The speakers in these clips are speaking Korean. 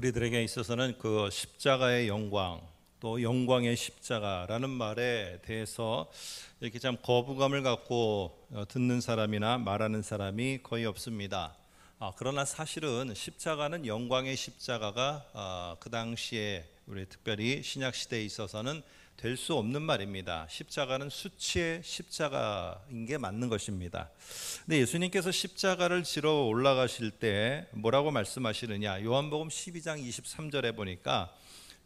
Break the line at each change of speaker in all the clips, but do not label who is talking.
우리들에게 있어서는 그 십자가의 영광 또 영광의 십자가라는 말에 대해서 이렇게 참 거부감을 갖고 어, 듣는 사람이나 말하는 사람이 거의 없습니다. 아, 그러나 사실은 십자가는 영광의 십자가가 아, 그 당시에 우리 특별히 신약 시대에 있어서는 될 수 없는 말입니다. 십자가는 수치의 십자가인 게 맞는 것입니다. 근데 예수님께서 십자가를 지러 올라가실 때 뭐라고 말씀하시느냐? 요한복음 12장 23절에 보니까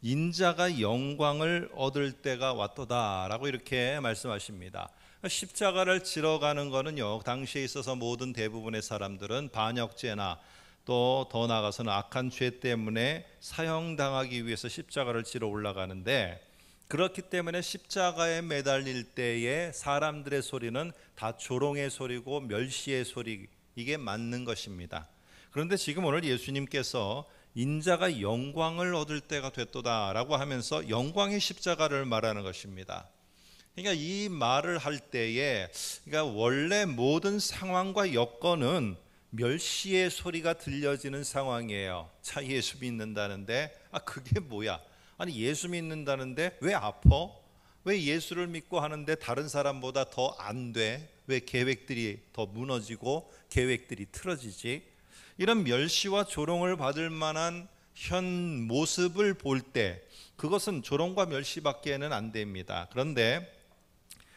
인자가 영광을 얻을 때가 왔도다라고 이렇게 말씀하십니다. 십자가를 지러 가는 거는요. 당시에 있어서 모든 대부분의 사람들은 반역죄나 또더 나아가서는 악한 죄 때문에 사형당하기 위해서 십자가를 지러 올라가는데 그렇기 때문에 십자가에 매달릴 때에 사람들의 소리는 다 조롱의 소리고 멸시의 소리 이게 맞는 것입니다. 그런데 지금 오늘 예수님께서 인자가 영광을 얻을 때가 됐도다라고 하면서 영광의 십자가를 말하는 것입니다. 그러니까 이 말을 할 때에 그러니까 원래 모든 상황과 여건은 멸시의 소리가 들려지는 상황이에요. 자, 예수 믿는다는데 아 그게 뭐야? 아니 예수 믿는다는데 왜 아파? 왜 예수를 믿고 하는데 다른 사람보다 더 안 돼? 왜 계획들이 더 무너지고 계획들이 틀어지지? 이런 멸시와 조롱을 받을 만한 현 모습을 볼 때 그것은 조롱과 멸시밖에는 안 됩니다. 그런데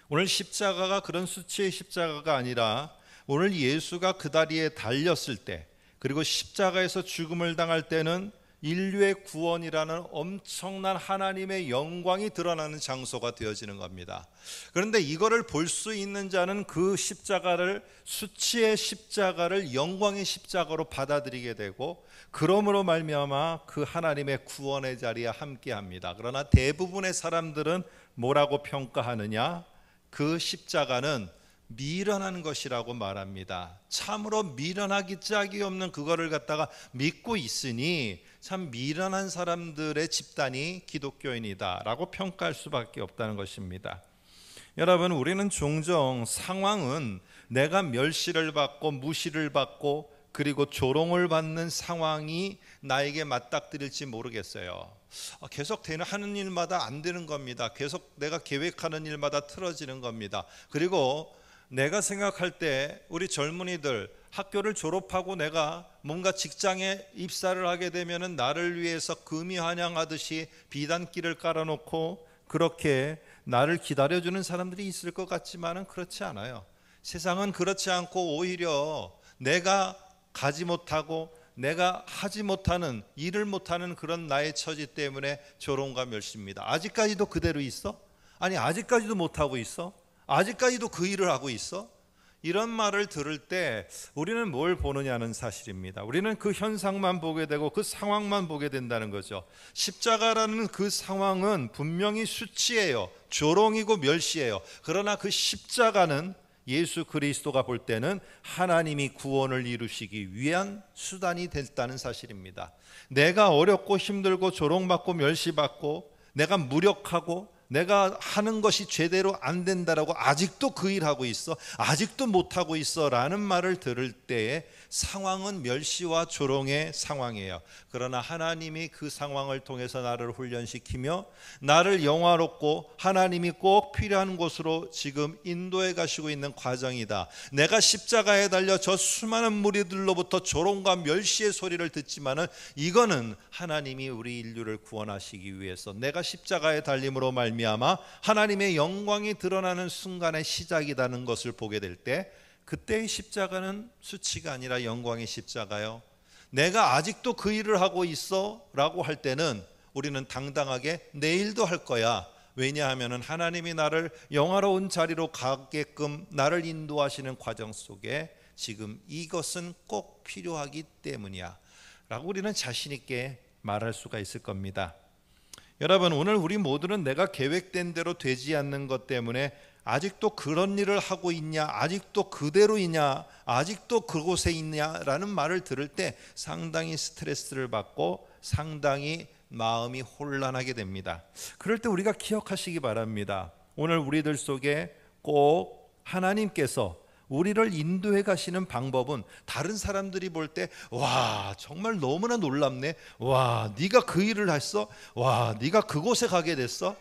오늘 십자가가 그런 수치의 십자가가 아니라 오늘 예수가 그 다리에 달렸을 때 그리고 십자가에서 죽음을 당할 때는 인류의 구원이라는 엄청난 하나님의 영광이 드러나는 장소가 되어지는 겁니다. 그런데 이거를 볼 수 있는 자는 그 십자가를 수치의 십자가를 영광의 십자가로 받아들이게 되고 그러므로 말미암아 그 하나님의 구원의 자리에 함께 합니다. 그러나 대부분의 사람들은 뭐라고 평가하느냐? 그 십자가는 미련한 것이라고 말합니다. 참으로 미련하기 짝이 없는 그거를 갖다가 믿고 있으니 참 미련한 사람들의 집단이 기독교인이다라고 평가할 수밖에 없다는 것입니다. 여러분, 우리는 종종 상황은 내가 멸시를 받고 무시를 받고 그리고 조롱을 받는 상황이 나에게 맞닥뜨릴지 모르겠어요. 아, 계속 되는 하는 일마다 안 되는 겁니다. 계속 내가 계획하는 일마다 틀어지는 겁니다. 그리고 내가 생각할 때 우리 젊은이들 학교를 졸업하고 내가 뭔가 직장에 입사를 하게 되면은 나를 위해서 금이 환영하듯이 비단길을 깔아놓고 그렇게 나를 기다려주는 사람들이 있을 것 같지만은 그렇지 않아요. 세상은 그렇지 않고 오히려 내가 가지 못하고 내가 하지 못하는 일을 못하는 그런 나의 처지 때문에 조롱과 멸시입니다. 아직까지도 그대로 있어? 아니 아직까지도 못하고 있어? 아직까지도 그 일을 하고 있어? 이런 말을 들을 때 우리는 뭘 보느냐는 사실입니다. 우리는 그 현상만 보게 되고 그 상황만 보게 된다는 거죠. 십자가라는 그 상황은 분명히 수치예요. 조롱이고 멸시예요. 그러나 그 십자가는 예수 그리스도가 볼 때는 하나님이 구원을 이루시기 위한 수단이 됐다는 사실입니다. 내가 어렵고 힘들고 조롱받고 멸시받고 내가 무력하고 내가 하는 것이 제대로 안 된다라고 아직도 그 일하고 있어. 아직도 못하고 있어. 라는 말을 들을 때에 상황은 멸시와 조롱의 상황이에요. 그러나 하나님이 그 상황을 통해서 나를 훈련시키며 나를 영화롭고 하나님이 꼭 필요한 곳으로 지금 인도해 가시고 있는 과정이다. 내가 십자가에 달려 저 수많은 무리들로부터 조롱과 멸시의 소리를 듣지만은 이거는 하나님이 우리 인류를 구원하시기 위해서 내가 십자가에 달림으로 말미 말미암아 하나님의 영광이 드러나는 순간의 시작이라는 것을 보게 될 때 그때의 십자가는 수치가 아니라 영광의 십자가요. 내가 아직도 그 일을 하고 있어라고 할 때는 우리는 당당하게 내일도 할 거야. 왜냐하면 하나님이 나를 영화로운 자리로 가게끔 나를 인도하시는 과정 속에 지금 이것은 꼭 필요하기 때문이야. 라고 우리는 자신있게 말할 수가 있을 겁니다. 여러분 오늘 우리 모두는 내가 계획된 대로 되지 않는 것 때문에 아직도 그런 일을 하고 있냐, 아직도 그대로있냐 아직도 그곳에 있냐라는 말을 들을 때 상당히 스트레스를 받고 상당히 마음이 혼란하게 됩니다. 그럴 때 우리가 기억하시기 바랍니다. 오늘 우리들 속에 꼭 하나님께서 우리를 인도해 가시는 방법은 다른 사람들이 볼 때 와 정말 너무나 놀랍네 와 네가 그 일을 했어 와 네가 그곳에 가게 됐어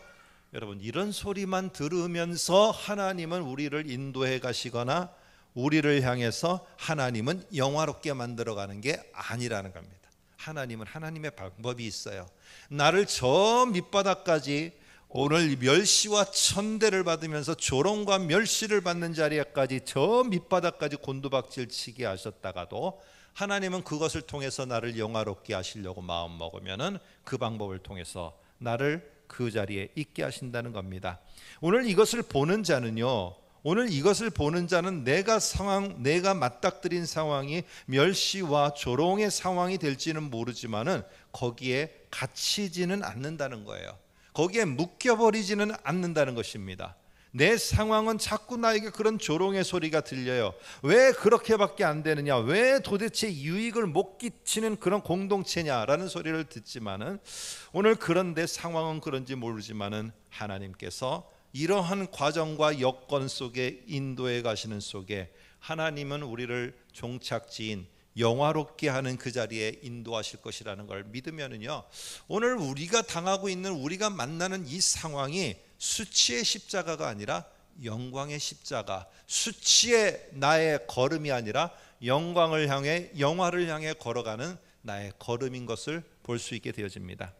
여러분 이런 소리만 들으면서 하나님은 우리를 인도해 가시거나 우리를 향해서 하나님은 영화롭게 만들어 가는 게 아니라는 겁니다 하나님은 하나님의 방법이 있어요 나를 저 밑바닥까지 오늘 멸시와 천대를 받으면서 조롱과 멸시를 받는 자리에까지 저 밑바닥까지 곤두박질 치게 하셨다가도 하나님은 그것을 통해서 나를 영화롭게 하시려고 마음 먹으면은 그 방법을 통해서 나를 그 자리에 있게 하신다는 겁니다. 오늘 이것을 보는 자는요. 오늘 이것을 보는 자는 내가 상황 내가 맞닥뜨린 상황이 멸시와 조롱의 상황이 될지는 모르지만은 거기에 갇히지는 않는다는 거예요. 거기에 묶여버리지는 않는다는 것입니다. 내 상황은 자꾸 나에게 그런 조롱의 소리가 들려요. 왜 그렇게밖에 안 되느냐? 왜 도대체 유익을 못 끼치는 그런 공동체냐라는 소리를 듣지만은 오늘 그런데 상황은 그런지 모르지만은 하나님께서 이러한 과정과 여건 속에 인도해 가시는 속에 하나님은 우리를 종착지인 영화롭게 하는 그 자리에 인도하실 것이라는 걸 믿으면은요. 오늘 우리가 당하고 있는 우리가 만나는 이 상황이 수치의 십자가가 아니라 영광의 십자가, 수치의 나의 걸음이 아니라 영광을 향해 영화를 향해 걸어가는 나의 걸음인 것을 볼 수 있게 되어집니다.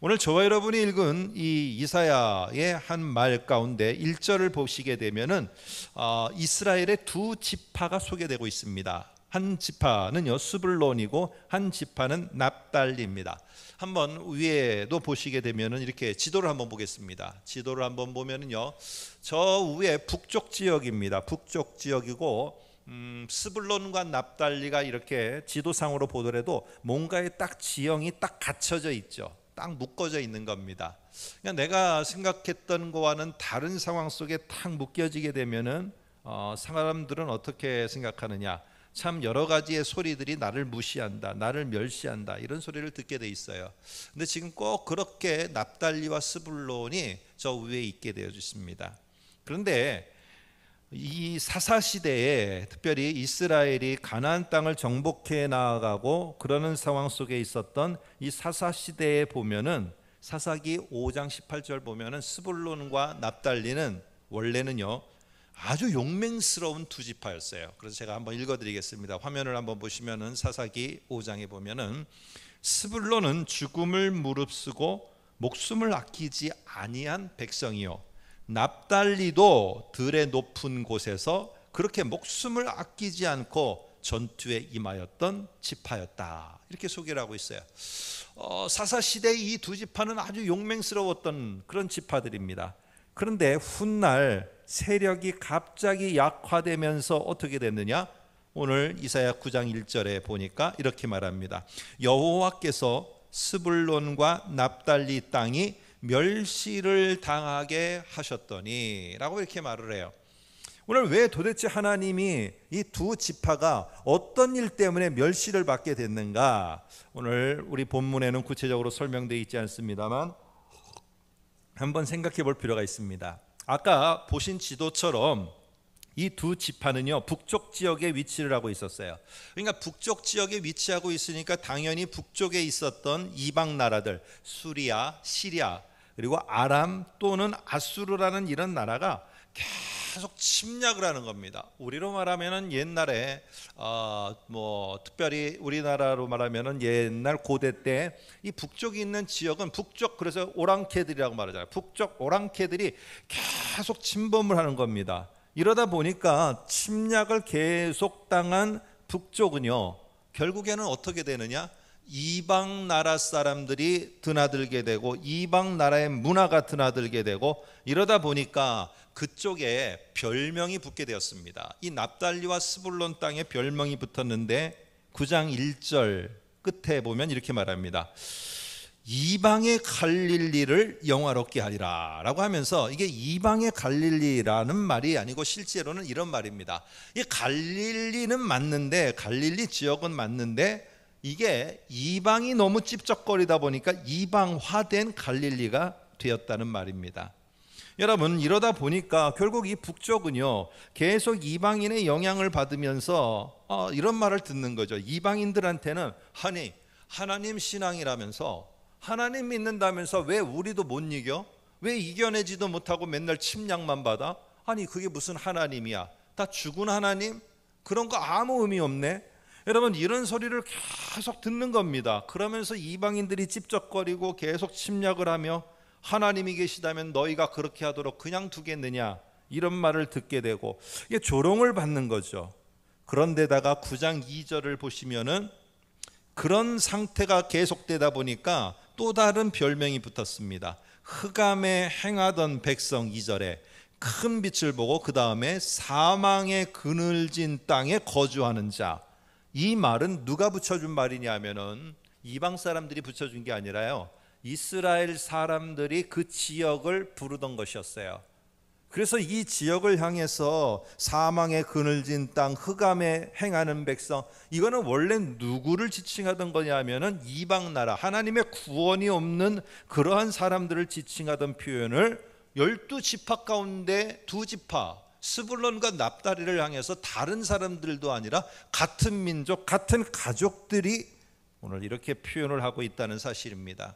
오늘 저와 여러분이 읽은 이 이사야의 한 말 가운데 1절을 보시게 되면은 어, 이스라엘의 두 지파가 소개되고 있습니다. 한 지파는요 스불론이고 한 지파는 납달리입니다. 한번 위에도 보시게 되면은 이렇게 지도를 한번 보겠습니다. 지도를 한번 보면은요 저 위에 북쪽 지역입니다. 북쪽 지역이고 음, 스불론과 납달리가 이렇게 지도상으로 보더라도 뭔가에 딱 지형이 딱 갖춰져 있죠. 딱 묶어져 있는 겁니다. 그러니까 내가 생각했던 거와는 다른 상황 속에 딱 묶여지게 되면은 어, 사람들은 어떻게 생각하느냐? 참 여러 가지의 소리들이 나를 무시한다, 나를 멸시한다 이런 소리를 듣게 돼 있어요. 근데 지금 꼭 그렇게 납달리와 스불론이 저 위에 있게 되어 있습니다. 그런데 이 사사 시대에 특별히 이스라엘이 가나안 땅을 정복해 나아가고 그러는 상황 속에 있었던 이 사사 시대에 보면은 사사기 5장 18절 보면은 스불론과 납달리는 원래는요 아주 용맹스러운 투지파였어요. 그래서 제가 한번 읽어드리겠습니다. 화면을 한번 보시면은 사사기 5장에 보면은 스불론은 죽음을 무릅쓰고 목숨을 아끼지 아니한 백성이요. 납달리도 들의 높은 곳에서 그렇게 목숨을 아끼지 않고 전투에 임하였던 지파였다. 이렇게 소개를 하고 있어요. 어, 사사 시대의 이두 지파는 아주 용맹스러웠던 그런 지파들입니다. 그런데 훗날 세력이 갑자기 약화되면서 어떻게 됐느냐? 오늘 이사야 9장 1절에 보니까 이렇게 말합니다. 여호와께서 스불론과 납달리 땅이 멸시를 당하게 하셨더니라고 이렇게 말을 해요. 오늘 왜 도대체 하나님이 이 두 지파가 어떤 일 때문에 멸시를 받게 됐는가? 오늘 우리 본문에는 구체적으로 설명되어 있지 않습니다만 한번 생각해 볼 필요가 있습니다. 아까 보신 지도처럼 이 두 지파는요 북쪽 지역에 위치를 하고 있었어요. 그러니까 북쪽 지역에 위치하고 있으니까 당연히 북쪽에 있었던 이방 나라들 수리아, 시리아 그리고 아람 또는 아수르라는 이런 나라가 계속 침략을 하는 겁니다. 우리로 말하면은 옛날에 어, 뭐 특별히 우리나라로 말하면은 옛날 고대 때이 북쪽에 있는 지역은 북쪽 그래서 오랑캐들이라고 말하잖아요. 북쪽 오랑캐들이 계속 침범을 하는 겁니다. 이러다 보니까 침략을 계속 당한 북쪽은요. 결국에는 어떻게 되느냐? 이방 나라 사람들이 드나들게 되고 이방 나라의 문화가 드나들게 되고 이러다 보니까 그쪽에 별명이 붙게 되었습니다. 이 납달리와 스불론 땅에 별명이 붙었는데 9장 1절 끝에 보면 이렇게 말합니다. 이방의 갈릴리를 영화롭게 하리라 라고 하면서 이게 이방의 갈릴리라는 말이 아니고 실제로는 이런 말입니다. 이 갈릴리는 맞는데 갈릴리 지역은 맞는데 이게 이방이 너무 찝쩍거리다 보니까 이방화된 갈릴리가 되었다는 말입니다. 여러분 이러다 보니까 결국 이 북쪽은요 계속 이방인의 영향을 받으면서 어, 이런 말을 듣는 거죠. 이방인들한테는 하니 하나님 신앙이라면서 하나님 믿는다면서 왜 우리도 못 이겨? 왜 이겨내지도 못하고 맨날 침략만 받아? 아니 그게 무슨 하나님이야? 다 죽은 하나님? 그런 거 아무 의미 없네. 여러분 이런 소리를 계속 듣는 겁니다. 그러면서 이방인들이 찝적거리고 계속 침략을 하며 하나님이 계시다면 너희가 그렇게 하도록 그냥 두겠느냐 이런 말을 듣게 되고 이게 조롱을 받는 거죠. 그런데다가 9장 2절을 보시면은 그런 상태가 계속되다 보니까 또 다른 별명이 붙었습니다. 흑암에 행하던 백성 2절에 큰 빛을 보고 그 다음에 사망의 그늘진 땅에 거주하는 자. 이 말은 누가 붙여준 말이냐면은 하 이방 사람들이 붙여준 게 아니라요. 이스라엘 사람들이 그 지역을 부르던 것이었어요. 그래서 이 지역을 향해서 사망의 그늘진 땅, 흑암에 행하는 백성, 이거는 원래 누구를 지칭하던 거냐면은 이방 나라, 하나님의 구원이 없는 그러한 사람들을 지칭하던 표현을 열두 지파 가운데 두 지파, 스불론과 납다리를 향해서 다른 사람들도 아니라 같은 민족, 같은 가족들이 오늘 이렇게 표현을 하고 있다는 사실입니다.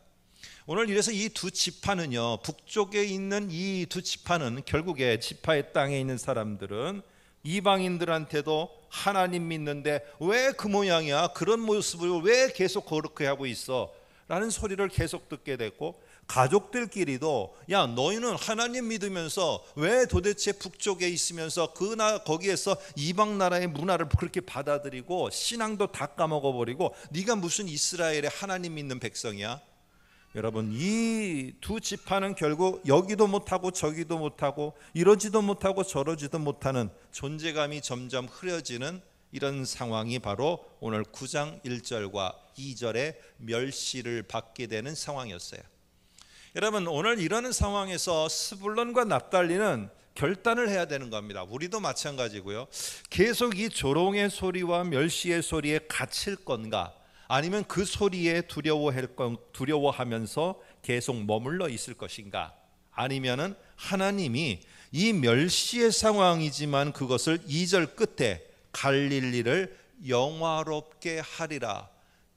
오늘 이래서 이 두 지파는요. 북쪽에 있는 이 두 지파는 결국에 지파의 땅에 있는 사람들은 이방인들한테도 하나님 믿는데 왜 그 모양이야? 그런 모습을 왜 계속 그렇게 하고 있어? 라는 소리를 계속 듣게 됐고 가족들끼리도 야 너희는 하나님 믿으면서 왜 도대체 북쪽에 있으면서 그나 거기에서 이방 나라의 문화를 그렇게 받아들이고 신앙도 다 까먹어 버리고 네가 무슨 이스라엘의 하나님 믿는 백성이야? 여러분 이 두 지파는 결국 여기도 못하고 저기도 못하고 이러지도 못하고 저러지도 못하는 존재감이 점점 흐려지는 이런 상황이 바로 오늘 9장 1절과 2절의 멸시를 받게 되는 상황이었어요. 여러분 오늘 이러는 상황에서 스불론과 납달리는 결단을 해야 되는 겁니다. 우리도 마찬가지고요. 계속 이 조롱의 소리와 멸시의 소리에 갇힐 건가? 아니면 그 소리에 두려워할 두려워하면서 계속 머물러 있을 것인가? 아니면은 하나님이 이 멸시의 상황이지만 그것을 2절 끝에 갈릴리를 영화롭게 하리라.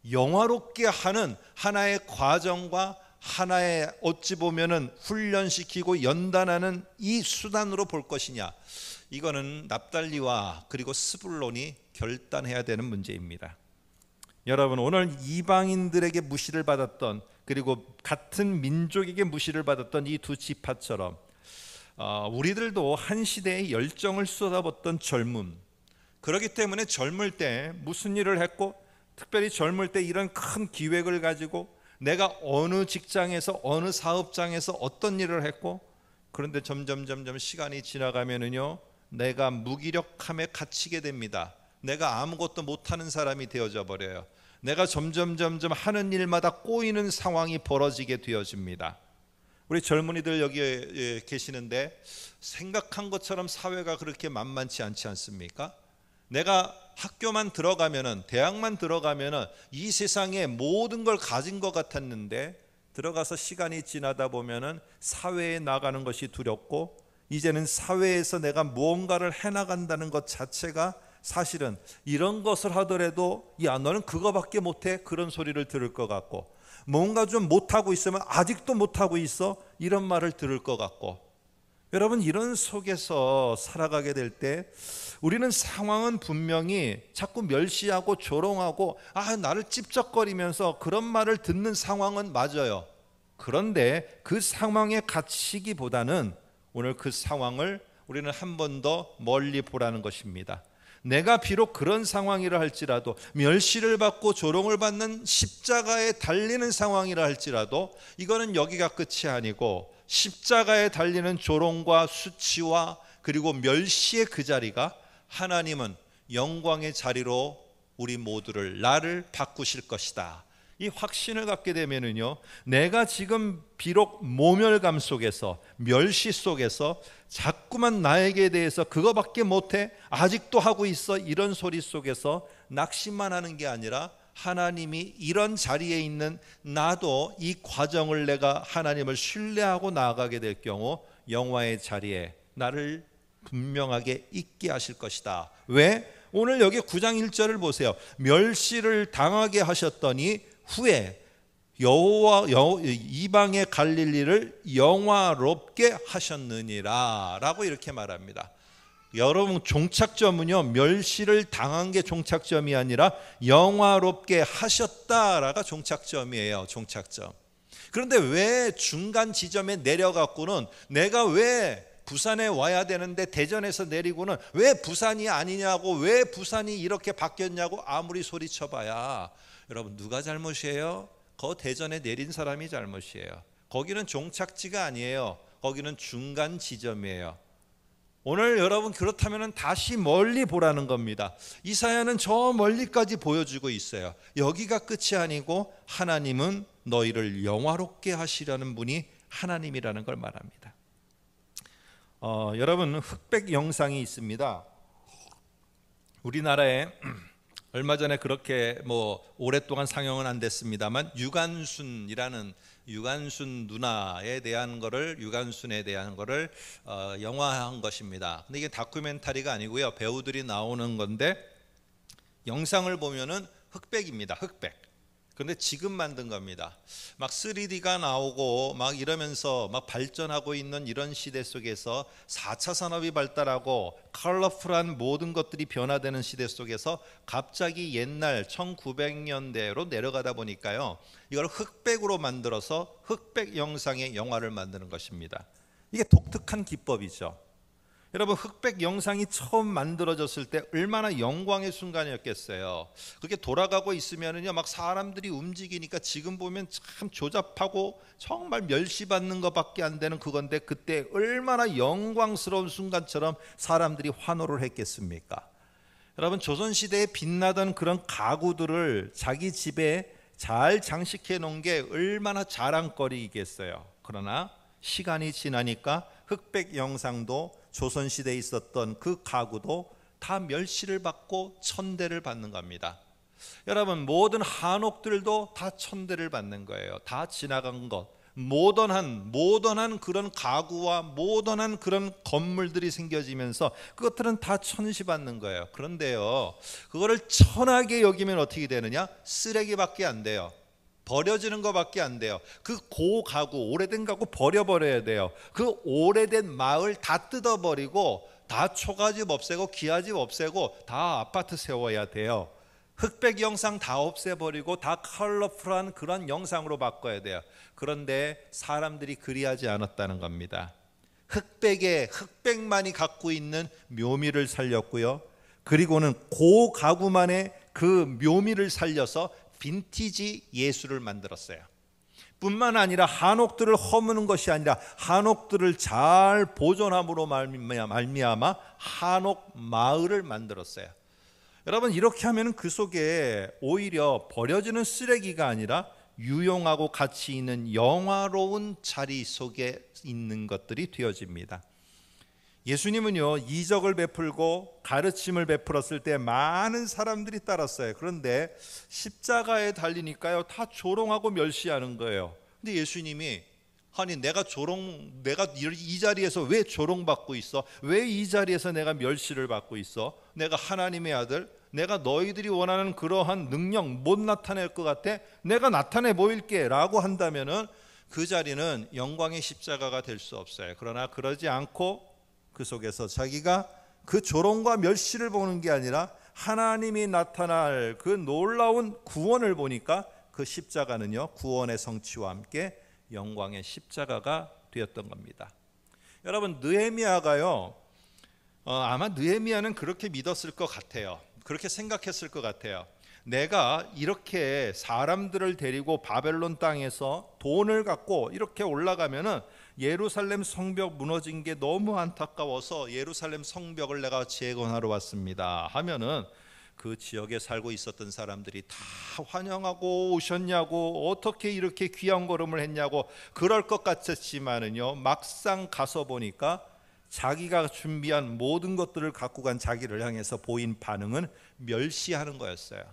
영화롭게 하는 하나의 과정과 하나의 어찌 보면은 훈련시키고 연단하는 이 수단으로 볼 것이냐. 이거는 납달리와 그리고 스불론이 결단해야 되는 문제입니다. 여러분 오늘 이방인들에게 무시를 받았던 그리고 같은 민족에게 무시를 받았던 이두 지파처럼 어, 우리들도 한 시대의 열정을 쏟아붓던 젊음 그렇기 때문에 젊을 때 무슨 일을 했고 특별히 젊을 때 이런 큰 기획을 가지고 내가 어느 직장에서 어느 사업장에서 어떤 일을 했고 그런데 점점 점점 시간이 지나가면은요 내가 무기력함에 갇히게 됩니다. 내가 아무것도 못하는 사람이 되어져 버려요. 내가 점점 점점 하는 일마다 꼬이는 상황이 벌어지게 되어집니다. 우리 젊은이들 여기 예, 계시는데 생각한 것처럼 사회가 그렇게 만만치 않지 않습니까? 내가 학교만 들어가면은 대학만 들어가면은 이 세상에 모든 걸 가진 것 같았는데 들어가서 시간이 지나다 보면은 사회에 나가는 것이 두렵고 이제는 사회에서 내가 무언가를 해나간다는 것 자체가 사실은 이런 것을 하더라도 야 너는 그거밖에 못해 그런 소리를 들을 것 같고 뭔가 좀 못하고 있으면 아직도 못하고 있어 이런 말을 들을 것 같고 여러분 이런 속에서 살아가게 될 때 우리는 상황은 분명히 자꾸 멸시하고 조롱하고 아 나를 찝쩍거리면서 그런 말을 듣는 상황은 맞아요. 그런데 그 상황에 갇히기보다는 오늘 그 상황을 우리는 한 번 더 멀리 보라는 것입니다. 내가 비록 그런 상황이라 할지라도 멸시를 받고 조롱을 받는 십자가에 달리는 상황이라 할지라도 이거는 여기가 끝이 아니고 십자가에 달리는 조롱과 수치와 그리고 멸시의 그 자리가 하나님은 영광의 자리로 우리 모두를 나를 바꾸실 것이다. 이 확신을 갖게 되면은요, 내가 지금 비록 모멸감 속에서 멸시 속에서 자꾸만 나에게 대해서 그거밖에 못해 아직도 하고 있어 이런 소리 속에서 낙심만 하는 게 아니라 하나님이 이런 자리에 있는 나도 이 과정을 내가 하나님을 신뢰하고 나아가게 될 경우 영화의 자리에 나를 분명하게 있게 하실 것이다. 왜? 오늘 여기 9장 1절을 보세요. 멸시를 당하게 하셨더니 후에 여호와 여, 이방의 갈릴리를 영화롭게 하셨느니라라고 이렇게 말합니다. 여러분 종착점은요 멸시를 당한 게 종착점이 아니라 영화롭게 하셨다라가 종착점이에요. 종착점. 그런데 왜 중간 지점에 내려갔고는 내가 왜 부산에 와야 되는데 대전에서 내리고는 왜 부산이 아니냐고 왜 부산이 이렇게 바뀌었냐고 아무리 소리쳐봐야 여러분 누가 잘못이에요? 거 대전에 내린 사람이 잘못이에요. 거기는 종착지가 아니에요. 거기는 중간 지점이에요. 오늘 여러분 그렇다면 다시 멀리 보라는 겁니다. 이사야는 저 멀리까지 보여주고 있어요. 여기가 끝이 아니고 하나님은 너희를 영화롭게 하시려는 분이 하나님이라는 걸 말합니다. 어, 여러분 흑백 영상이 있습니다. 우리나라에 얼마 전에 그렇게 뭐 오랫동안 상영은 안 됐습니다만 유관순이라는 유관순 누나에 대한 거를 유관순에 대한 거를 어, 영화한 것입니다. 근데 이게 다큐멘터리가 아니고요. 배우들이 나오는 건데 영상을 보면은 흑백입니다. 흑백. 그런데 지금 만든 겁니다. 막 3D가 나오고 막 이러면서 막 발전하고 있는 이런 시대 속에서 4차 산업이 발달하고 컬러풀한 모든 것들이 변화되는 시대 속에서 갑자기 옛날 1900년대로 내려가다 보니까요. 이걸 흑백으로 만들어서 흑백 영상의 영화를 만드는 것입니다. 이게 독특한 기법이죠. 여러분 흑백 영상이 처음 만들어졌을 때 얼마나 영광의 순간이었겠어요. 그게 돌아가고 있으면은요 막 사람들이 움직이니까 지금 보면 참 조잡하고 정말 멸시받는 것밖에 안 되는 그건데 그때 얼마나 영광스러운 순간처럼 사람들이 환호를 했겠습니까? 여러분 조선 시대에 빛나던 그런 가구들을 자기 집에 잘 장식해 놓은 게 얼마나 자랑거리겠어요 그러나 시간이 지나니까 흑백 영상도 조선 시대에 있었던 그 가구도 다 멸시를 받고 천대를 받는 겁니다. 여러분 모든 한옥들도 다 천대를 받는 거예요. 다 지나간 것. 모던한 모던한 그런 가구와 모던한 그런 건물들이 생겨지면서 그것들은 다 천시받는 거예요. 그런데요. 그거를 천하게 여기면 어떻게 되느냐? 쓰레기밖에 안 돼요. 버려지는 것밖에 안 돼요. 그 고 가구, 오래된 가구 버려버려야 돼요. 그 오래된 마을 다 뜯어버리고 다 초가집 없애고 기아집 없애고 다 아파트 세워야 돼요. 흑백 영상 다 없애버리고 다 컬러풀한 그런 영상으로 바꿔야 돼요. 그런데 사람들이 그리하지 않았다는 겁니다. 흑백에 흑백만이 갖고 있는 묘미를 살렸고요. 그리고는 고 가구만의 그 묘미를 살려서 빈티지 예수를 만들었어요. 뿐만 아니라 한옥들을 허무는 것이 아니라 한옥들을 잘 보존함으로 말미암아 한옥 마을을 만들었어요. 여러분 이렇게 하면 그 속에 오히려 버려지는 쓰레기가 아니라 유용하고 가치 있는 영화로운 자리 속에 있는 것들이 되어집니다. 예수님은요 이적을 베풀고 가르침을 베풀었을 때 많은 사람들이 따랐어요. 그런데 십자가에 달리니까요 다 조롱하고 멸시하는 거예요. 근데 예수님이 아니 내가 조롱 내가 이 자리에서 왜 조롱받고 있어? 왜 이 자리에서 내가 멸시를 받고 있어? 내가 하나님의 아들 내가 너희들이 원하는 그러한 능력 못 나타낼 것 같아? 내가 나타내 보일게라고 한다면은 그 자리는 영광의 십자가가 될 수 없어요. 그러나 그러지 않고 그 속에서 자기가 그 조롱과 멸시를 보는 게 아니라 하나님이 나타날 그 놀라운 구원을 보니까 그 십자가는요 구원의 성취와 함께 영광의 십자가가 되었던 겁니다. 여러분 느헤미야가요 어, 아마 느헤미야는 그렇게 믿었을 것 같아요. 그렇게 생각했을 것 같아요. 내가 이렇게 사람들을 데리고 바벨론 땅에서 돈을 갖고 이렇게 올라가면은 예루살렘 성벽 무너진 게 너무 안타까워서 예루살렘 성벽을 내가 재건하러 왔습니다. 하면은 그 지역에 살고 있었던 사람들이 다 환영하고 오셨냐고 어떻게 이렇게 귀한 걸음을 했냐고 그럴 것 같았지만은요 막상 가서 보니까 자기가 준비한 모든 것들을 갖고 간 자기를 향해서 보인 반응은 멸시하는 거였어요.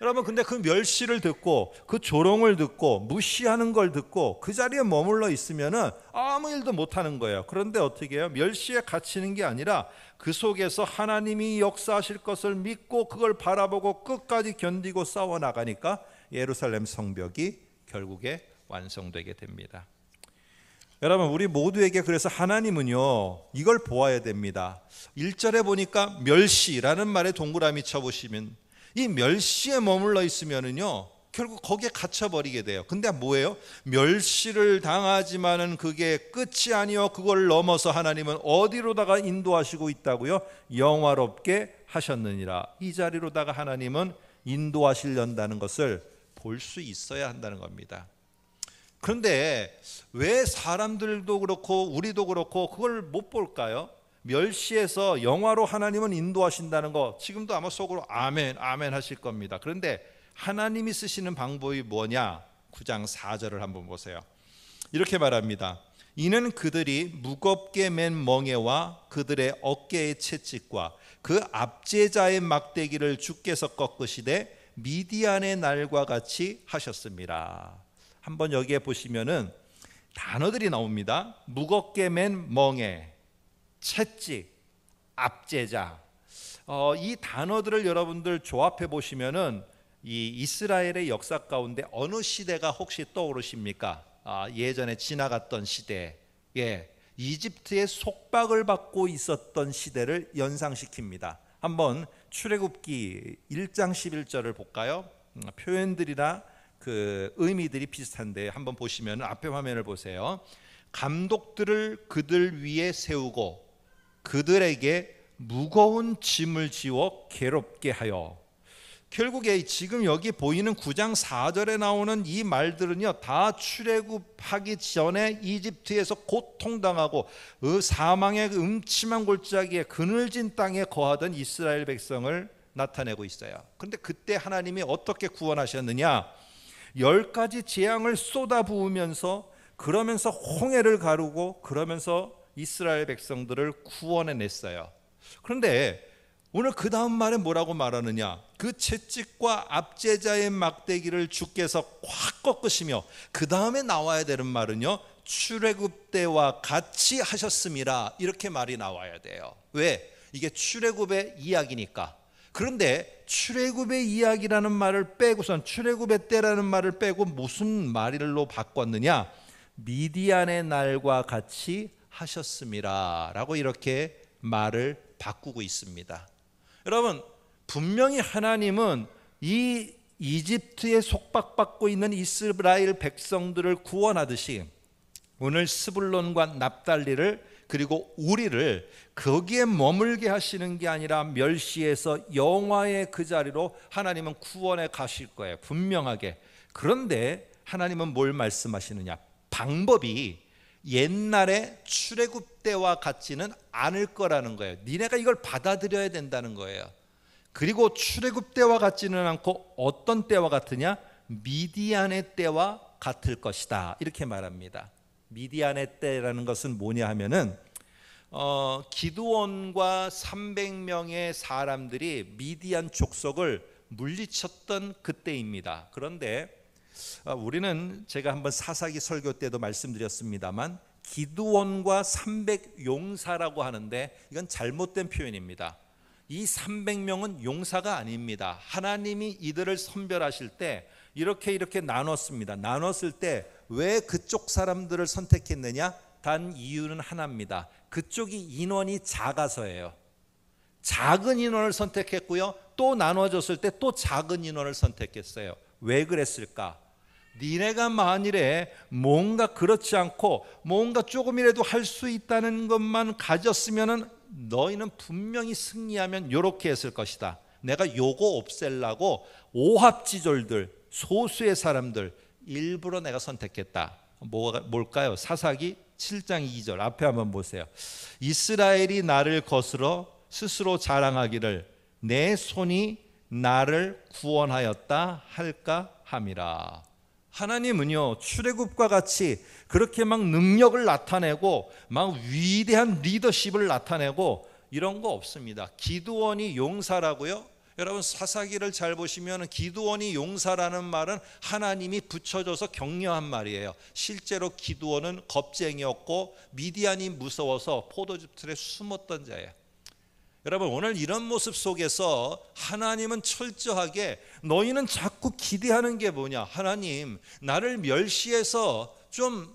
여러분 근데 그 멸시를 듣고 그 조롱을 듣고 무시하는 걸 듣고 그 자리에 머물러 있으면은 아무 일도 못 하는 거예요. 그런데 어떻게 해요? 멸시에 갇히는 게 아니라 그 속에서 하나님이 역사하실 것을 믿고 그걸 바라보고 끝까지 견디고 싸워 나가니까 예루살렘 성벽이 결국에 완성되게 됩니다. 여러분 우리 모두에게 그래서 하나님은요 이걸 보아야 됩니다. 1절에 보니까 멸시라는 말에 동그라미 쳐보시면 이 멸시에 머물러 있으면은요. 결국 거기에 갇혀 버리게 돼요. 근데 뭐예요? 멸시를 당하지만은 그게 끝이 아니요. 그걸 넘어서 하나님은 어디로다가 인도하시고 있다고요? 영화롭게 하셨느니라. 이 자리로다가 하나님은 인도하실련다는 것을 볼 수 있어야 한다는 겁니다. 그런데 왜 사람들도 그렇고 우리도 그렇고 그걸 못 볼까요? 멸시에서 영화로 하나님은 인도하신다는 거 지금도 아마 속으로 아멘 아멘 하실 겁니다. 그런데 하나님이 쓰시는 방법이 뭐냐? 9장 4절을 한번 보세요. 이렇게 말합니다. 이는 그들이 무겁게 맨 멍에와 그들의 어깨의 채찍과 그 압제자의 막대기를 주께서 꺾으시되 미디안의 날과 같이 하셨습니다. 한번 여기에 보시면은 단어들이 나옵니다. 무겁게 맨 멍에, 채찍, 압제자 어, 이 단어들을 여러분들 조합해 보시면은 이 이스라엘의 역사 가운데 어느 시대가 혹시 떠오르십니까? 아, 예전에 지나갔던 시대, 예, 이집트의 속박을 받고 있었던 시대를 연상시킵니다. 한번 출애굽기 1장 11절을 볼까요? 음, 표현들이나 그 의미들이 비슷한데 한번 보시면 앞에 화면을 보세요. 감독들을 그들 위에 세우고 그들에게 무거운 짐을 지워 괴롭게 하여 결국에 지금 여기 보이는 9장 4절에 나오는 이 말들은요 다 출애굽하기 전에 이집트에서 고통당하고 사망의 음침한 골짜기에 그늘진 땅에 거하던 이스라엘 백성을 나타내고 있어요. 그런데 그때 하나님이 어떻게 구원하셨느냐? 열 가지 재앙을 쏟아 부으면서 그러면서 홍해를 가르고 그러면서 이스라엘 백성들을 구원해 냈어요. 그런데 오늘 그 다음 말에 뭐라고 말하느냐? 그 채찍과 압제자의 막대기를 주께서 확 꺾으시며 그 다음에 나와야 되는 말은요. 출애굽 때와 같이 하셨습니다. 이렇게 말이 나와야 돼요. 왜? 이게 출애굽의 이야기니까. 그런데 출애굽의 이야기라는 말을 빼고선 출애굽의 때라는 말을 빼고 무슨 말로 바꿨느냐? 미디안의 날과 같이 하셨습니다. 라고 이렇게 말을 바꾸고 있습니다. 여러분, 분명히 하나님은 이 이집트에 속박받고 있는 이스라엘 백성들을 구원하듯이 오늘 스불론과 납달리를 그리고 우리를 거기에 머물게 하시는 게 아니라 멸시에서 영화의 그 자리로 하나님은 구원해 가실 거예요. 분명하게. 그런데 하나님은 뭘 말씀하시느냐? 방법이 옛날에 출애굽 때와 같지는 않을 거라는 거예요. 니네가 이걸 받아들여야 된다는 거예요. 그리고 출애굽 때와 같지는 않고 어떤 때와 같으냐? 미디안의 때와 같을 것이다. 이렇게 말합니다. 미디안의 때라는 것은 뭐냐 하면은 어, 기드온과 300명의 사람들이 미디안 족속을 물리쳤던 그때입니다. 그런데 아, 우리는 제가 한번 사사기 설교 때도 말씀드렸습니다만 기도원과 300용사라고 하는데 이건 잘못된 표현입니다. 이 300명은 용사가 아닙니다. 하나님이 이들을 선별하실 때 이렇게 이렇게 나눴습니다. 나눴을 때 왜 그쪽 사람들을 선택했느냐? 단 이유는 하나입니다. 그쪽이 인원이 작아서예요. 작은 인원을 선택했고요. 또나눠졌을때 또 작은 인원을 선택했어요. 왜 그랬을까? 니네가 만일에 뭔가 그렇지 않고 뭔가 조금이라도 할 수 있다는 것만 가졌으면 너희는 분명히 승리하면 이렇게 했을 것이다. 내가 요거 없앨라고 오합지졸들 소수의 사람들 일부러 내가 선택했다. 뭐가 뭘까요? 사사기 7장 2절 앞에 한번 보세요. 이스라엘이 나를 거스러 스스로 자랑하기를 내 손이 나를 구원하였다 할까 함이라. 하나님은요, 출애굽과 같이 그렇게 막 능력을 나타내고 막 위대한 리더십을 나타내고 이런 거 없습니다. 기도원이 용사라고요? 여러분 사사기를 잘 보시면 기도원이 용사라는 말은 하나님이 붙여줘서 격려한 말이에요. 실제로 기도원은 겁쟁이였고 미디안이 무서워서 포도즙틀에 숨었던 자예요. 여러분 오늘 이런 모습 속에서 하나님은 철저하게 너희는 자꾸 기대하는 게 뭐냐? 하나님 나를 멸시해서 좀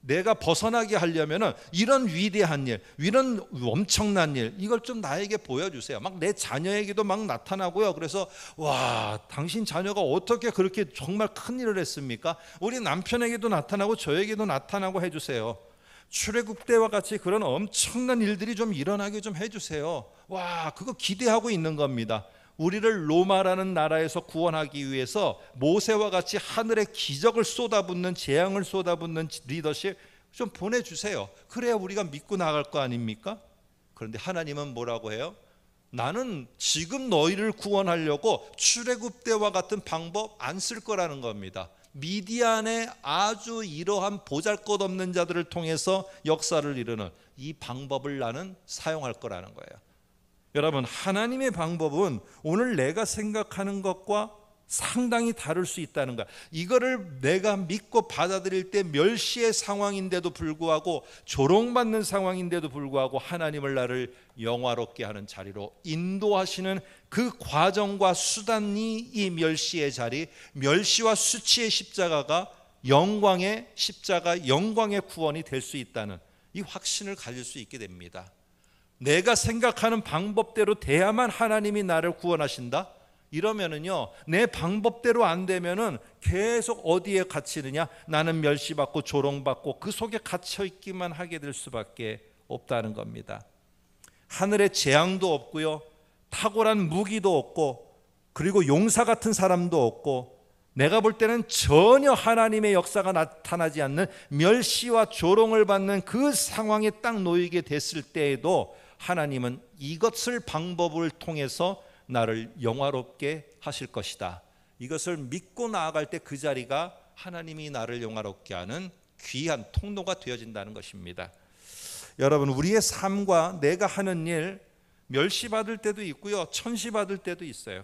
내가 벗어나게 하려면 이런 위대한 일, 이런 엄청난 일, 이걸 좀 나에게 보여주세요. 막 내 자녀에게도 막 나타나고요. 그래서 와, 당신 자녀가 어떻게 그렇게 정말 큰 일을 했습니까? 우리 남편에게도 나타나고 저에게도 나타나고 해주세요. 출애굽 때와 같이 그런 엄청난 일들이 좀 일어나게 좀 해주세요. 와, 그거 기대하고 있는 겁니다. 우리를 로마라는 나라에서 구원하기 위해서 모세와 같이 하늘의 기적을 쏟아붓는 재앙을 쏟아붓는 리더십 좀 보내주세요. 그래야 우리가 믿고 나갈 거 아닙니까? 그런데 하나님은 뭐라고 해요? 나는 지금 너희를 구원하려고 출애굽 때와 같은 방법 안 쓸 거라는 겁니다. 미디안의 아주 이러한 보잘것없는 자들을 통해서 역사를 이루는 이 방법을 나는 사용할 거라는 거예요. 여러분 하나님의 방법은 오늘 내가 생각하는 것과 상당히 다를 수 있다는 가 이거를 내가 믿고 받아들일 때 멸시의 상황인데도 불구하고 조롱받는 상황인데도 불구하고 하나님을 나를 영화롭게 하는 자리로 인도하시는 그 과정과 수단이 이 멸시의 자리, 멸시와 수치의 십자가가 영광의 십자가, 영광의 구원이 될 수 있다는 이 확신을 가질 수 있게 됩니다. 내가 생각하는 방법대로 돼야만 하나님이 나를 구원하신다? 이러면은요 내 방법대로 안 되면은 계속 어디에 갇히느냐 나는 멸시받고 조롱받고 그 속에 갇혀 있기만 하게 될 수밖에 없다는 겁니다. 하늘에 재앙도 없고요 탁월한 무기도 없고 그리고 용사 같은 사람도 없고 내가 볼 때는 전혀 하나님의 역사가 나타나지 않는 멸시와 조롱을 받는 그 상황에 딱 놓이게 됐을 때에도 하나님은 이것을 방법을 통해서 나를 영화롭게 하실 것이다. 이것을 믿고 나아갈 때 그 자리가 하나님이 나를 영화롭게 하는 귀한 통로가 되어진다는 것입니다. 여러분 우리의 삶과 내가 하는 일 멸시받을 때도 있고요. 천시받을 때도 있어요.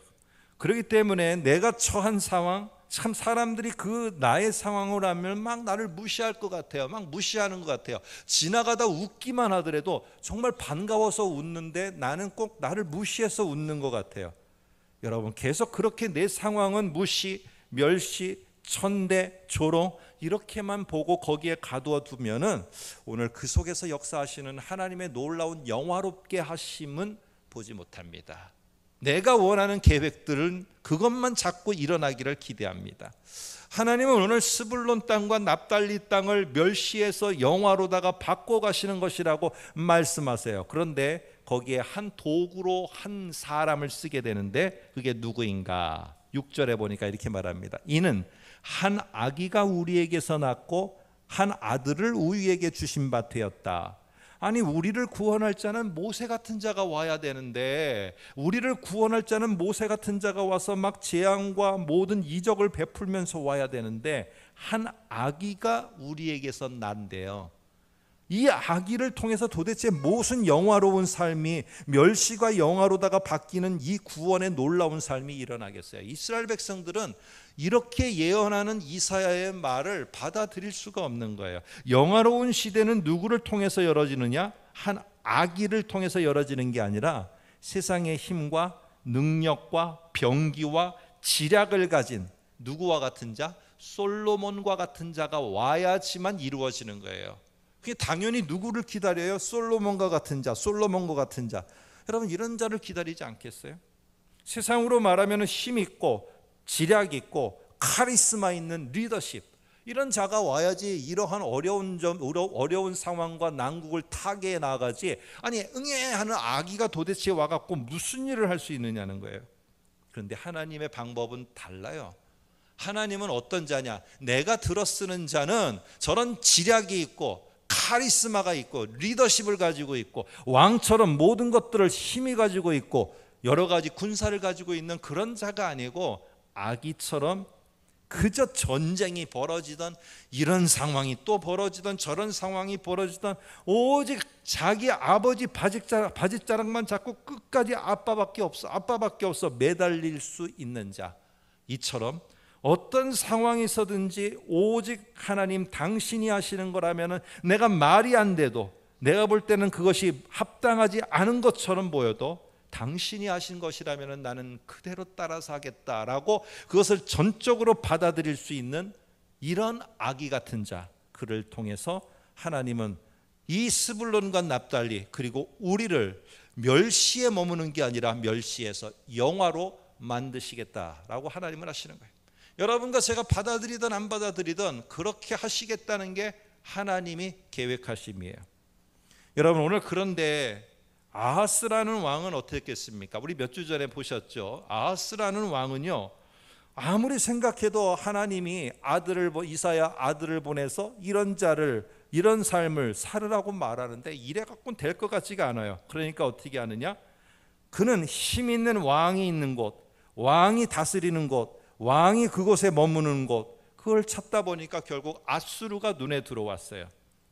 그렇기 때문에 내가 처한 상황, 참 사람들이 그 나의 상황을 하면 막 나를 무시할 것 같아요. 막 무시하는 것 같아요. 지나가다 웃기만 하더라도 정말 반가워서 웃는데 나는 꼭 나를 무시해서 웃는 것 같아요. 여러분 계속 그렇게 내 상황은 무시, 멸시, 천대, 조롱 이렇게만 보고 거기에 가두어 두면은 오늘 그 속에서 역사하시는 하나님의 놀라운 영화롭게 하심은 보지 못합니다. 내가 원하는 계획들은 그것만 자꾸 일어나기를 기대합니다. 하나님은 오늘 스불론 땅과 납달리 땅을 멸시해서 영화로다가 바꿔 가시는 것이라고 말씀하세요. 그런데 거기에 한 도구로 한 사람을 쓰게 되는데 그게 누구인가? 6절에 보니까 이렇게 말합니다. 이는 한 아기가 우리에게서 낳고 한 아들을 우리에게 주신 바 되었다. 아니 우리를 구원할 자는 모세 같은 자가 와야 되는데 우리를 구원할 자는 모세 같은 자가 와서 막 재앙과 모든 이적을 베풀면서 와야 되는데 한 아기가 우리에게서 난대요. 이 아기를 통해서 도대체 무슨 영화로운 삶이 멸시가 영화로다가 바뀌는 이 구원의 놀라운 삶이 일어나겠어요. 이스라엘 백성들은 이렇게 예언하는 이사야의 말을 받아들일 수가 없는 거예요. 영화로운 시대는 누구를 통해서 열어지느냐? 한 아기를 통해서 열어지는 게 아니라 세상의 힘과 능력과 병기와 지략을 가진 누구와 같은 자? 솔로몬과 같은 자가 와야지만 이루어지는 거예요. 그게 당연히 누구를 기다려요? 솔로몬과 같은 자, 솔로몬과 같은 자. 여러분 이런 자를 기다리지 않겠어요? 세상으로 말하면 힘 있고 지략 있고 카리스마 있는 리더십 이런 자가 와야지 이러한 어려운 점 어려운 상황과 난국을 타개해 나가지 아니 응애 하는 아기가 도대체 와 갖고 무슨 일을 할 수 있느냐는 거예요. 그런데 하나님의 방법은 달라요. 하나님은 어떤 자냐? 내가 들어쓰는 자는 저런 지략이 있고 카리스마가 있고 리더십을 가지고 있고 왕처럼 모든 것들을 힘이 가지고 있고 여러 가지 군사를 가지고 있는 그런 자가 아니고 아기처럼 그저 전쟁이 벌어지던 이런 상황이 또 벌어지던 저런 상황이 벌어지던 오직 자기 아버지 바짓자락, 바짓자락만 잡고 끝까지 아빠밖에 없어 아빠밖에 없어 매달릴 수 있는 자 이처럼 어떤 상황이서든지 오직 하나님 당신이 하시는 거라면 내가 말이 안 돼도 내가 볼 때는 그것이 합당하지 않은 것처럼 보여도 당신이 하신 것이라면 나는 그대로 따라서 하겠다라고 그것을 전적으로 받아들일 수 있는 이런 아기 같은 자 그를 통해서 하나님은 이 스불론과 납달리 그리고 우리를 멸시에 머무는 게 아니라 멸시에서 영화로 만드시겠다라고 하나님은 하시는 거예요. 여러분과 제가 받아들이든 안 받아들이든 그렇게 하시겠다는 게 하나님이 계획하심이에요. 여러분 오늘 그런데 아하스라는 왕은 어떻겠습니까? 우리 몇 주 전에 보셨죠. 아하스라는 왕은요. 아무리 생각해도 하나님이 아들을 이사야 아들을 보내서 이런 자를 이런 삶을 살으라고 말하는데 이래 갖고는 될것 같지가 않아요. 그러니까 어떻게 하느냐? 그는 힘 있는 왕이 있는 곳, 왕이 다스리는 곳, 왕이 그곳에 머무는 곳 그걸 찾다 보니까 결국 아수르가 눈에 들어왔어요.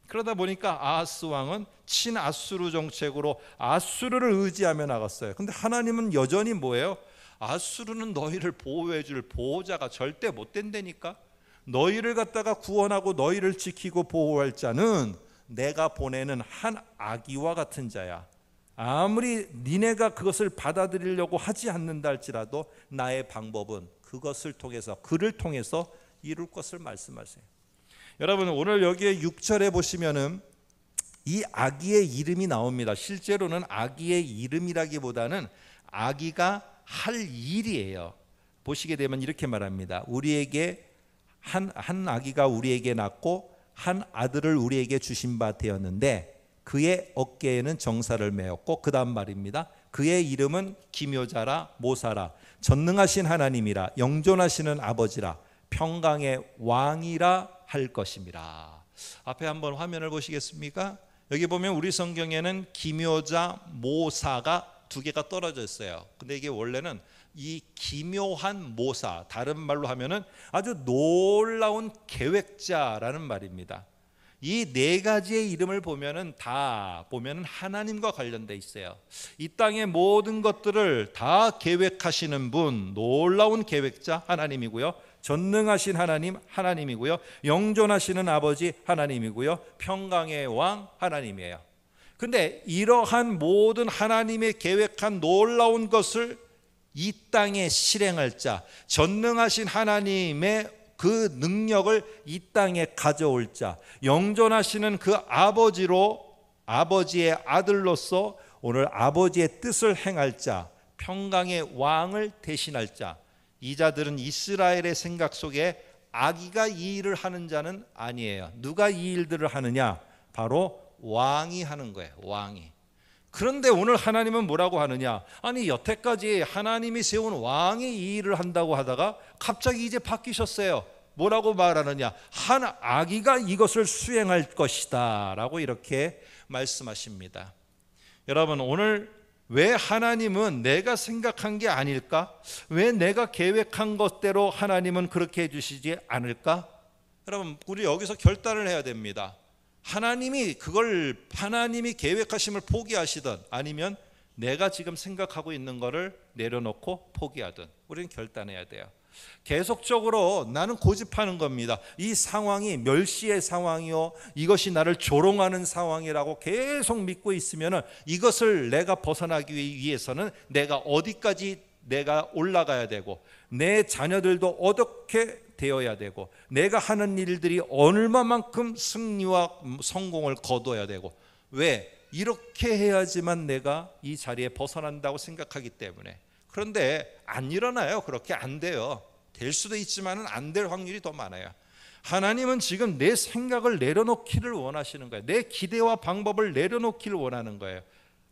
그러다 보니까 아하스 왕은 친아수르 정책으로 아수르를 의지하며 나갔어요. 근데 하나님은 여전히 뭐예요? 아수르는 너희를 보호해 줄 보호자가 절대 못 된다니까. 너희를 갖다가 구원하고 너희를 지키고 보호할 자는 내가 보내는 한 아기와 같은 자야. 아무리 니네가 그것을 받아들이려고 하지 않는다 할지라도 나의 방법은 그것을 통해서 그를 통해서 이룰 것을 말씀하세요. 여러분 오늘 여기에 6절에 보시면은 이 아기의 이름이 나옵니다. 실제로는 아기의 이름이라기보다는 아기가 할 일이에요. 보시게 되면 이렇게 말합니다. 우리에게 한, 한 아기가 우리에게 낳고 한 아들을 우리에게 주신 바 되었는데 그의 어깨에는 정사를 메었고 그 다음 말입니다. 그의 이름은 기묘자라 모사라 전능하신 하나님이라 영존하시는 아버지라 평강의 왕이라 할 것입니다. 앞에 한번 화면을 보시겠습니까? 여기 보면 우리 성경에는 기묘자 모사가 두 개가 떨어져 있어요. 근데 이게 원래는 이 기묘한 모사 다른 말로 하면은 아주 놀라운 계획자라는 말입니다. 이네 가지의 이름을 보면은 다 보면은 하나님과 관련돼 있어요. 이 땅의 모든 것들을 다 계획하시는 분, 놀라운 계획자 하나님이고요. 전능하신 하나님 하나님이고요. 영존하시는 아버지 하나님이고요. 평강의 왕 하나님이에요. 근데 이러한 모든 하나님의 계획한 놀라운 것을 이 땅에 실행할 자, 전능하신 하나님의 그 능력을 이 땅에 가져올 자, 영존하시는 그 아버지로 아버지의 아들로서 오늘 아버지의 뜻을 행할 자, 평강의 왕을 대신할 자, 이 자들은 이스라엘의 생각 속에 아기가 이 일을 하는 자는 아니에요. 누가 이 일들을 하느냐? 바로 왕이 하는 거예요. 왕이. 그런데 오늘 하나님은 뭐라고 하느냐? 아니 여태까지 하나님이 세운 왕이 이 일을 한다고 하다가 갑자기 이제 바뀌셨어요. 뭐라고 말하느냐? 한 아기가 이것을 수행할 것이다라고 이렇게 말씀하십니다. 여러분 오늘 왜 하나님은 내가 생각한 게 아닐까? 왜 내가 계획한 것대로 하나님은 그렇게 해주시지 않을까? 여러분, 우리 여기서 결단을 해야 됩니다. 하나님이 그걸 하나님이 계획하심을 포기하시든 아니면 내가 지금 생각하고 있는 거를 내려놓고 포기하든 우리는 결단해야 돼요. 계속적으로 나는 고집하는 겁니다. 이 상황이 멸시의 상황이요. 이것이 나를 조롱하는 상황이라고 계속 믿고 있으면은 이것을 내가 벗어나기 위해서는 내가 어디까지 내가 올라가야 되고 내 자녀들도 어떻게 되어야 되고 내가 하는 일들이 얼마만큼 승리와 성공을 거둬야 되고 왜 이렇게 해야지만 내가 이 자리에 벗어난다고 생각하기 때문에 그런데 안 일어나요. 그렇게 안 돼요. 될 수도 있지만은 안 될 확률이 더 많아요. 하나님은 지금 내 생각을 내려놓기를 원하시는 거예요. 내 기대와 방법을 내려놓기를 원하는 거예요.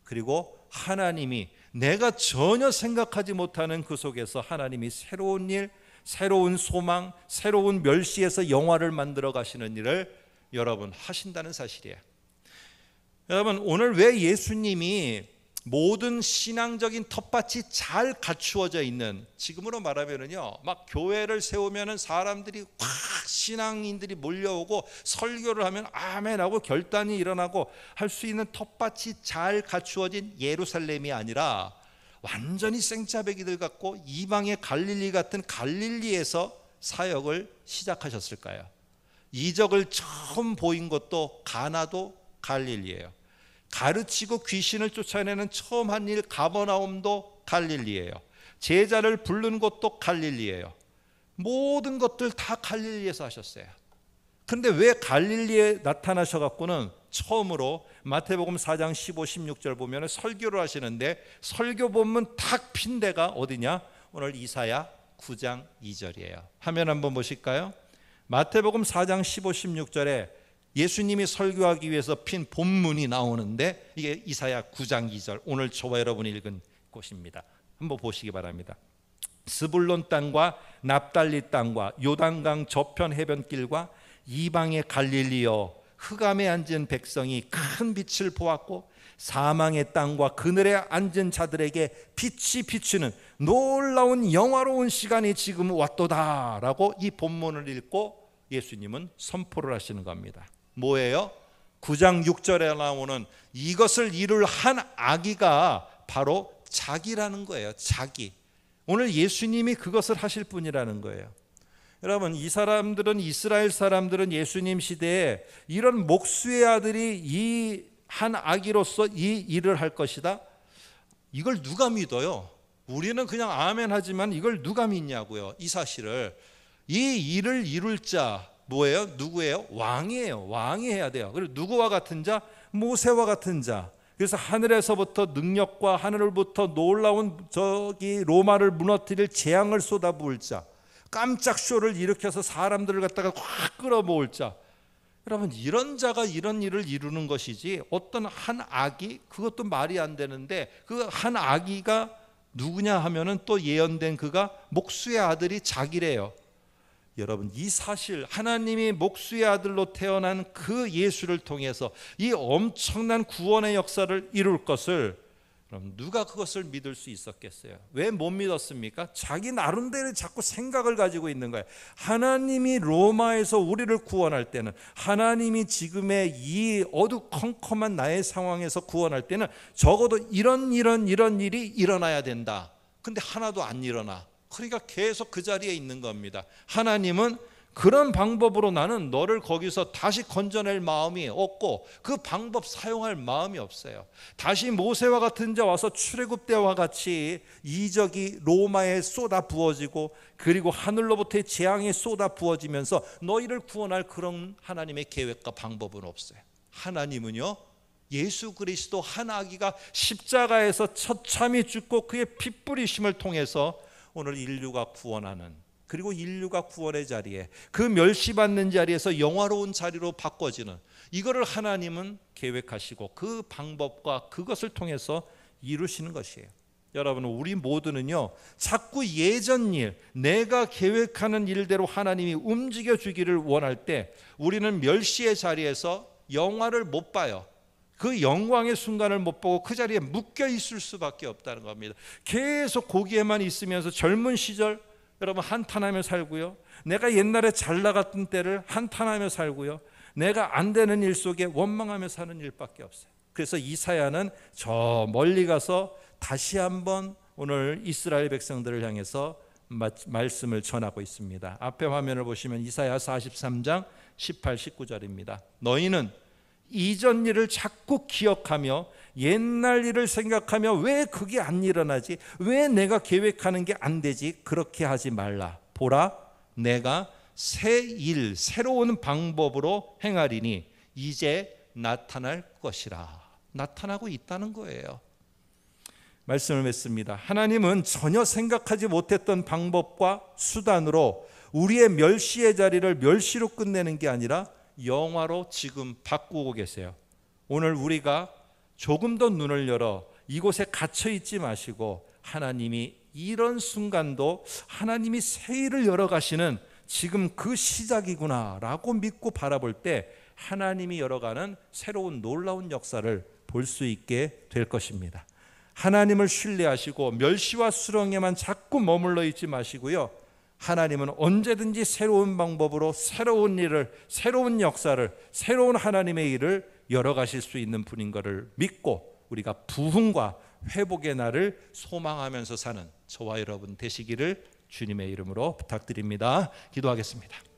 그리고 하나님이 내가 전혀 생각하지 못하는 그 속에서 하나님이 새로운 일, 새로운 소망, 새로운 멸시에서 영화를 만들어 가시는 일을 여러분 하신다는 사실이에요. 여러분 오늘 왜 예수님이 모든 신앙적인 텃밭이 잘 갖추어져 있는 지금으로 말하면은요 막 교회를 세우면은 사람들이 확 신앙인들이 몰려오고 설교를 하면 아멘하고 결단이 일어나고 할 수 있는 텃밭이 잘 갖추어진 예루살렘이 아니라 완전히 생짜배기들 같고 이방의 갈릴리 같은 갈릴리에서 사역을 시작하셨을까요? 이적을 처음 보인 것도 가나도 갈릴리예요. 가르치고 귀신을 쫓아내는 처음 한 일 가버나움도 갈릴리예요. 제자를 부른 것도 갈릴리예요. 모든 것들 다 갈릴리에서 하셨어요. 근데 왜 갈릴리에 나타나셔 갖고는 처음으로 마태복음 4장 15, 16절 보면 설교를 하시는데 설교 본문 탁 핀 데가 어디냐? 오늘 이사야 9장 2절이에요. 화면 한번 보실까요? 마태복음 4장 15, 16절에 예수님이 설교하기 위해서 핀 본문이 나오는데 이게 이사야 9장 2절 오늘 저와 여러분이 읽은 곳입니다. 한번 보시기 바랍니다. 스불론 땅과 납달리 땅과 요단강 저편 해변길과 이방의 갈릴리여 흑암에 앉은 백성이 큰 빛을 보았고 사망의 땅과 그늘에 앉은 자들에게 빛이 비추는 놀라운 영화로운 시간이 지금 왔도다라고 이 본문을 읽고 예수님은 선포를 하시는 겁니다. 뭐예요? 9장 6절에 나오는 이것을 이룰 한 아기가 바로 자기라는 거예요. 자기. 오늘 예수님이 그것을 하실 분이라는 거예요. 여러분 이 사람들은 이스라엘 사람들은 예수님 시대에 이런 목수의 아들이 이 한 아기로서 이 일을 할 것이다. 이걸 누가 믿어요? 우리는 그냥 아멘 하지만 이걸 누가 믿냐고요. 이 사실을 이 일을 이룰 자 뭐예요? 누구예요? 왕이에요. 왕이 해야 돼요. 그리고 누구와 같은 자? 모세와 같은 자. 그래서 하늘에서부터 능력과 하늘로부터 놀라운 저기 로마를 무너뜨릴 재앙을 쏟아부을 자. 깜짝 쇼를 일으켜서 사람들을 갖다가 확 끌어모을 자. 여러분 이런 자가 이런 일을 이루는 것이지 어떤 한 아기 그것도 말이 안 되는데 그 한 아기가 누구냐 하면은 또 예언된 그가 목수의 아들이 자기래요. 여러분 이 사실 하나님이 목수의 아들로 태어난 그 예수를 통해서 이 엄청난 구원의 역사를 이룰 것을 그럼 누가 그것을 믿을 수 있었겠어요? 왜 못 믿었습니까? 자기 나름대로 자꾸 생각을 가지고 있는 거예요. 하나님이 로마에서 우리를 구원할 때는 하나님이 지금의 이 어두컴컴한 나의 상황에서 구원할 때는 적어도 이런 이런 이런 일이 일어나야 된다. 근데 하나도 안 일어나. 그러니까 계속 그 자리에 있는 겁니다. 하나님은 그런 방법으로 나는 너를 거기서 다시 건져낼 마음이 없고 그 방법 사용할 마음이 없어요. 다시 모세와 같은 자 와서 출애굽 때와 같이 이적이 로마에 쏟아 부어지고 그리고 하늘로부터의 재앙이 쏟아 부어지면서 너희를 구원할 그런 하나님의 계획과 방법은 없어요. 하나님은요. 예수 그리스도 한 아기가 십자가에서 처참히 죽고 그의 핏뿌리심을 통해서 오늘 인류가 구원하는 그리고 인류가 구원의 자리에 그 멸시받는 자리에서 영화로운 자리로 바꿔지는 이거를 하나님은 계획하시고 그 방법과 그것을 통해서 이루시는 것이에요. 여러분 우리 모두는요 자꾸 예전 일 내가 계획하는 일대로 하나님이 움직여 주기를 원할 때 우리는 멸시의 자리에서 영화를 못 봐요. 그 영광의 순간을 못 보고 그 자리에 묶여 있을 수밖에 없다는 겁니다. 계속 거기에만 있으면서 젊은 시절 여러분 한탄하며 살고요. 내가 옛날에 잘 나갔던 때를 한탄하며 살고요. 내가 안 되는 일 속에 원망하며 사는 일밖에 없어요. 그래서 이사야는 저 멀리 가서 다시 한번 오늘 이스라엘 백성들을 향해서 말씀을 전하고 있습니다. 앞에 화면을 보시면 이사야 43장 18, 19절입니다. 너희는 이전 일을 자꾸 기억하며 옛날 일을 생각하며 왜 그게 안 일어나지? 왜 내가 계획하는 게 안 되지? 그렇게 하지 말라. 보라, 내가 새 일, 새로운 방법으로 행하리니 이제 나타날 것이라. 나타나고 있다는 거예요. 말씀을 맺습니다. 하나님은 전혀 생각하지 못했던 방법과 수단으로 우리의 멸시의 자리를 멸시로 끝내는 게 아니라 영화로 지금 바꾸고 계세요. 오늘 우리가 조금 더 눈을 열어 이곳에 갇혀 있지 마시고 하나님이 이런 순간도 하나님이 세일을 열어 가시는 지금 그 시작이구나라고 믿고 바라볼 때 하나님이 열어가는 새로운 놀라운 역사를 볼 수 있게 될 것입니다. 하나님을 신뢰하시고 멸시와 수렁에만 자꾸 머물러 있지 마시고요. 하나님은 언제든지 새로운 방법으로 새로운 일을, 새로운 역사를, 새로운 하나님의 일을 열어가실 수 있는 분인 것을 믿고 우리가 부흥과 회복의 날을 소망하면서 사는 저와 여러분 되시기를 주님의 이름으로 부탁드립니다. 기도하겠습니다.